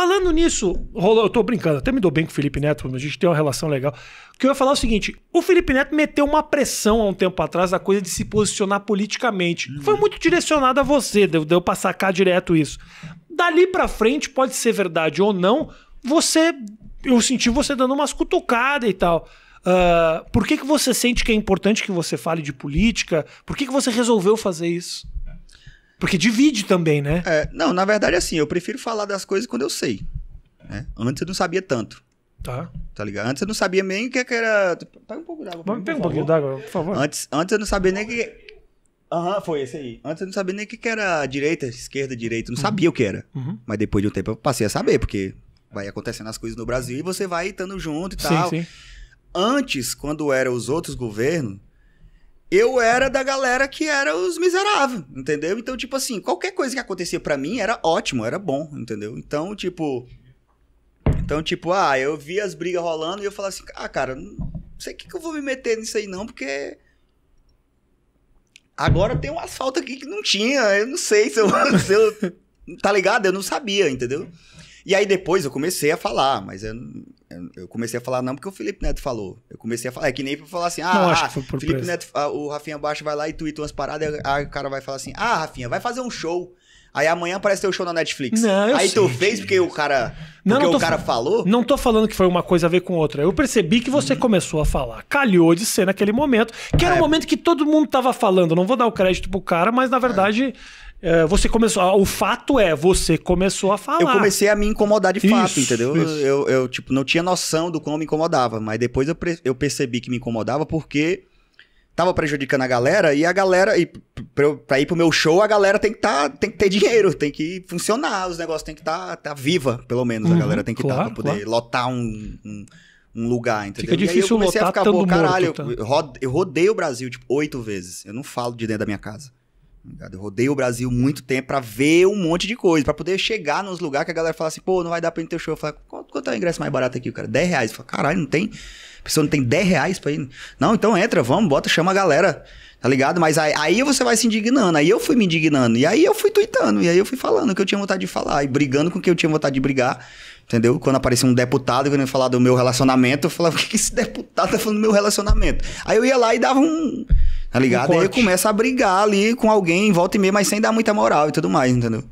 Falando nisso, rolou, eu tô brincando, até me dou bem com o Felipe Neto, a gente tem uma relação legal. O que eu ia falar é o seguinte: o Felipe Neto meteu uma pressão há um tempo atrás da coisa de se posicionar politicamente. Uhum. Foi muito direcionado a você, deu, deu pra sacar direto isso. Dali pra frente, pode ser verdade ou não, você. Eu senti você dando umas cutucadas e tal. Uh, por que, que você sente que é importante que você fale de política? Por que, que você resolveu fazer isso? Porque divide também, né? É, não, na verdade, assim, eu prefiro falar das coisas quando eu sei. Né? Antes eu não sabia tanto. Tá. Tá ligado? Antes eu não sabia nem o que, é era. Pega um pouco d'água. Pega pegar um pouquinho d'água, por favor. Antes, antes eu não sabia nem o que. Aham, uhum, foi esse aí. Antes eu não sabia nem o que, que era direita, esquerda, direita. Não uhum. sabia o que era. Uhum. Mas depois de um tempo eu passei a saber, porque vai acontecendo as coisas no Brasil e você vai estando junto e tal. Sim, sim. Antes, quando eram os outros governos, eu era da galera que era os miseráveis, entendeu? Então, tipo assim, qualquer coisa que acontecia para mim era ótimo, era bom, entendeu? Então, tipo. Então, tipo, ah, eu via as brigas rolando e eu falava assim, ah, cara, não sei o que, que eu vou me meter nisso aí não, porque. Agora tem um asfalto aqui que não tinha, eu não sei se eu. Se eu tá ligado? Eu não sabia, entendeu? E aí depois eu comecei a falar, mas eu, eu comecei a falar não porque o Felipe Neto falou. Eu comecei a falar. É que nem pra falar assim, ah, não, ah Felipe Neto, ah, o Rafinha Baixo vai lá e tuita umas paradas, aí o cara vai falar assim, ah, Rafinha, vai fazer um show. Aí amanhã parece ter o show na Netflix. Não, Aí sei, tu fez porque o cara. porque não o cara falou? Não tô falando que foi uma coisa a ver com outra. Eu percebi que você hum. começou a falar. Calhou de ser naquele momento, que era o é. um momento que todo mundo tava falando. Não vou dar o crédito pro cara, mas na verdade. É, você começou. O fato é, você começou a falar. Eu comecei a me incomodar de fato, isso, entendeu? Isso. Eu, eu, tipo, não tinha noção do como me incomodava, mas depois eu, eu percebi que me incomodava porque tava prejudicando a galera e a galera. E pra, eu, pra ir pro meu show, a galera tem que, tá, tem que ter dinheiro, tem que funcionar, os negócios tem que estar tá, tá viva, pelo menos. Uhum, a galera tem que estar claro, tá pra poder claro. lotar um, um, um, lugar, entendeu? Fica difícil e aí eu comecei a ficar, pô, caralho, morto, eu, tá. eu rodei o Brasil, tipo, oito vezes. Eu não falo de dentro da minha casa. Tá eu rodei o Brasil muito tempo para ver um monte de coisa, para poder chegar nos lugares que a galera fala assim, pô, não vai dar pra ir no teu show. Eu falo, quanto, quanto é o ingresso mais barato aqui, cara? 10 reais. Eu falo, caralho, não tem. A pessoa não tem 10 reais pra ir. Não, então entra, vamos, bota, chama a galera. Tá ligado? Mas aí, aí, você vai se indignando. Aí eu fui me indignando. E aí eu fui tweetando. E aí eu fui falando o que eu tinha vontade de falar. E brigando com o que eu tinha vontade de brigar. Entendeu? Quando aparecia um deputado querendo falar do meu relacionamento, eu falava, o que, esse deputado tá falando do meu relacionamento? Aí eu ia lá e dava um. Tá ligado? Um e aí começa a brigar ali com alguém, volta e meia, mas sem dar muita moral e tudo mais, entendeu?